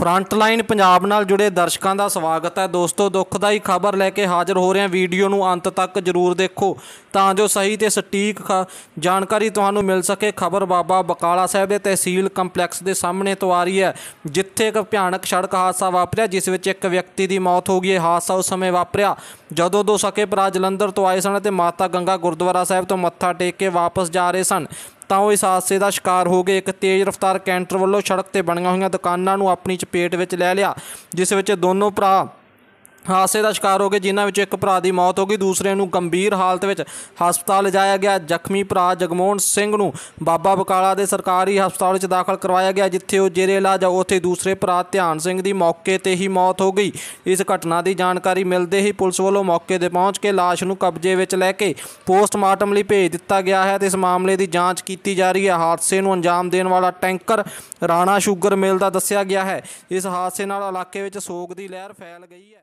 front line Punjab ਨਾਲ ਜੁੜੇ ਦਰਸ਼ਕਾਂ ਦਾ ਸਵਾਗਤ ਹੈ ਦੋਸਤੋ ਦੁੱਖਦਾਈ ਖਬਰ ਲੈ ਕੇ ਹਾਜ਼ਰ ਹੋ ਰਹੇ ਹਾਂ ਵੀਡੀਓ ਨੂੰ ਅੰਤ ਤੱਕ ਜ਼ਰੂਰ ਦੇਖੋ ਤਾਂ ਜੋ ਸਹੀ ਤੇ ਸਟੀਕ ਜਾਣਕਾਰੀ ਤੁਹਾਨੂੰ ਮਿਲ ਸਕੇ ਖਬਰ ਬਾਬਾ ਬਕਾਲਾ ਸਾਹਿਬ ਦੇ ਤਹਿਸੀਲ ਕੰਪਲੈਕਸ ਦੇ ਸਾਹਮਣੇ ਤੋਂ ਆ ਰਹੀ ਹੈ ਜਿੱਥੇ ਇੱਕ ਭਿਆਨਕ ਸੜਕ ਹਾਦਸਾ ਵਾਪਰਿਆ ਜਿਸ ਵਿੱਚ ਇੱਕ ਵਿਅਕਤੀ ਦੀ ਮੌਤ ਹੋ ਗਈ ਹੈ ਹਾਦਸਾ ਉਸ ਸਮੇਂ ਵਾਪਰਿਆ ਜਦੋਂ ਦੋ ਸਕੇ ਭਰਾ ਜਲੰਧਰ ਤੋਂ ਆਏ ਸਨ ਤੇ ਮਾਤਾ ਗੰਗਾ ਗੁਰਦੁਆਰਾ ਸਾਹਿਬ ਤੋਂ ਮੱਥਾ ਟੇਕ ਕੇ ਵਾਪਸ ਜਾ ਰਹੇ ਸਨ ਤਾਂ ਉਹ ਇਸ ਹਾਦਸੇ ਦਾ ਸ਼ਿਕਾਰ ਹੋ ਗਏ ਇੱਕ ਤੇਜ਼ ਰਫ਼ਤਾਰ ਕੈਂਟਰ ਵੱਲੋਂ ਸੜਕ ਤੇ ਬਣੀਆਂ ਹੋਈਆਂ ਦੁਕਾਨਾਂ ਨੂੰ ਆਪਣੀ ਚਪੇਟ ਵਿੱਚ ਲੈ ਲਿਆ ਜਿਸ ਵਿੱਚ ਦੋਨੋਂ ਭਰਾ ਹਾਸੇ ਦਾ ਸ਼ਿਕਾਰ ਹੋ ਗਏ ਜਿਨ੍ਹਾਂ ਵਿੱਚ ਇੱਕ ਭਰਾ ਦੀ ਮੌਤ ਹੋ ਗਈ ਦੂਸਰੇ ਨੂੰ ਗੰਭੀਰ ਹਾਲਤ ਵਿੱਚ ਹਸਪਤਾਲ ਲਿਜਾਇਆ ਗਿਆ ਜ਼ਖਮੀ ਭਰਾ ਜਗਮੋਹਨ ਸਿੰਘ ਨੂੰ ਬਾਬਾ ਬਕਾਲਾ ਦੇ ਸਰਕਾਰੀ ਹਸਪਤਾਲ ਵਿੱਚ ਦਾਖਲ ਕਰਵਾਇਆ ਗਿਆ ਜਿੱਥੇ ਉਹ ਜੇਰੇ ਇਲਾਜ ਆ ਉੱਥੇ ਦੂਸਰੇ ਭਰਾ ਧਿਆਨ ਸਿੰਘ ਦੀ ਮੌਕੇ ਤੇ ਹੀ ਮੌਤ ਹੋ ਗਈ ਇਸ ਘਟਨਾ ਦੀ ਜਾਣਕਾਰੀ ਮਿਲਦੇ ਹੀ ਪੁਲਿਸ ਵੱਲੋਂ ਮੌਕੇ ਤੇ ਪਹੁੰਚ ਕੇ লাশ ਨੂੰ ਕਬਜ਼ੇ ਵਿੱਚ ਲੈ ਕੇ ਪੋਸਟਮਾਰਟਮ ਲਈ ਭੇਜ ਦਿੱਤਾ ਗਿਆ ਹੈ ਤੇ ਇਸ ਮਾਮਲੇ ਦੀ ਜਾਂਚ ਕੀਤੀ ਜਾ ਰਹੀ ਹੈ ਹਾਦਸੇ ਨੂੰ ਅੰਜਾਮ ਦੇਣ ਵਾਲਾ ਟੈਂਕਰ ਰਾਣਾ ਸ਼ੂਗਰ ਮਿਲ ਦਾ ਦੱਸਿਆ ਗਿਆ ਹੈ ਇਸ ਹਾਦਸੇ ਨਾਲ ਇਲਾਕੇ ਵਿੱਚ ਸੋਗ ਦੀ ਲਹਿਰ ਫੈਲ ਗਈ ਹੈ